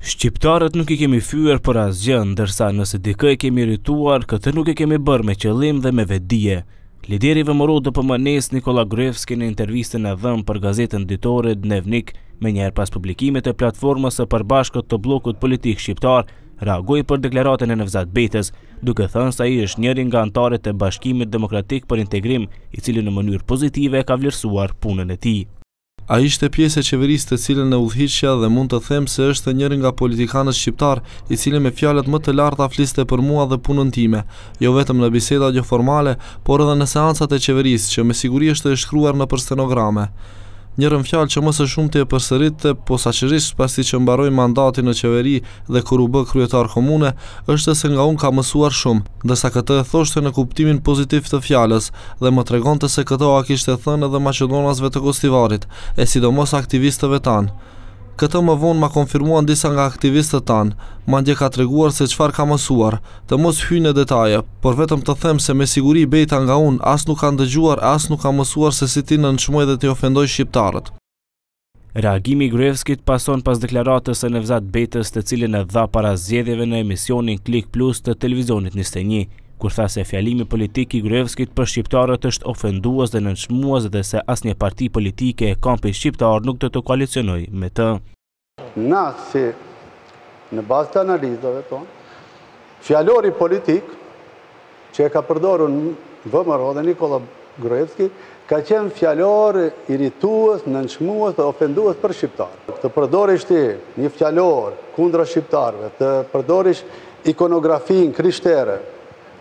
Shqiptarët nuk i kemi fyër për asgjë, dërsa nëse dikë e kemi rrituar, këtë nuk e kemi bërë me qëllim dhe me vedije. Lideri vëmëro dhe pëmënes Nikola Grefski në intervjistën e dhëmë për gazetën ditore Dnevnik, me njerë pas publikimit e platformës e përbashkët të blokut politik shqiptar, reagoj për deklaratën e nëvzat betes, duke thënë sa i është njerin nga antaret e bashkimit demokratik për integrim, i cili në mënyrë pozitive ka vlerësuar punën e ti. A ishte pjesë e qeverisë të cilën e udhichja dhe mund të them se është njëri nga politikanës shqiptar i cilën me fjalet më të larta fliste për mua dhe punën time, jo vetëm në bisedat gjë formale, por edhe në seansat e qeverisë që me siguri është e shkruar në për stenograme një fjalë që mëse shumë të e përsëritë, po sa qërishë pasi që mbaroj mandati në qeveri dhe kur u bë kryetar komune, është se nga unë ka mësuar shumë, dhe sa këtë e thoshte në kuptimin pozitiv të fjales, dhe më tregonte se këto a kishte thënë edhe Macedonasve të Kostivarit, e sidomos aktivistëve tanë. Këtë më vonë ma konfirmuan disa nga aktivistët tanë, ma ndje ka të reguar se qfar ka mësuar, të mos hynë e detaje, por vetëm të them se me siguri bejta nga unë as nuk kanë dëgjuar, as nuk kanë mësuar se si ti në nëshmoj dhe të ofendoj shqiptarët. Reagimi Grevskit pason pas deklaratës e nëvzat betës të cilin e dha para zjedjeve në emisionin Klik Plus të televizionit kur tha se fjalimi politik i Gruevskit për shqiptarët është ofenduaz dhe nënçmuaz dhe se asnjë parti politike e kampi shqiptar nuk do të koalicionojë me të. Na si në bazë të analizave ton, po, fjalori politik që e ka përdoru në vëmërho dhe Nikola Gruevski, ka qenë fjalori irituës, nënçmuës dhe ofenduës për shqiptarë. Të përdorisht ti një fjalor kundra shqiptarëve, të përdorisht ikonografin krishtere,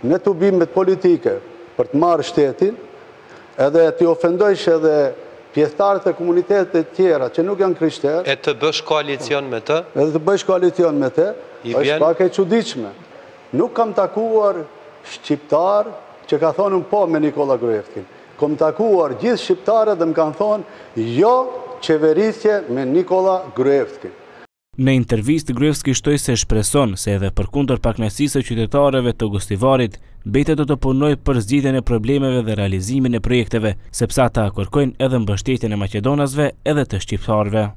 në të bimet politike për të marë shtetin, edhe të ofendojsh edhe pjehtarët e komunitetet e tjera që nuk janë krishterë. E të bësh koalicion me të? E të bësh koalicion me të, është pak e qudichme. Nuk kam takuar shqiptarë që ka thonë në po me Nikola Grujeftin. Kom takuar gjithë shqiptarët dhe më kanë thonë jo qeverisje me Nikola Grujeftin. Në intervist, Grevski shtoj se shpreson se edhe për kundër pak nësisë qytetareve të gustivarit, bete të të punoj për zgjitën e problemeve dhe realizimin e projekteve, sepsa ta kërkojnë edhe mbështetjen e Macedonasve edhe të shqiptarve.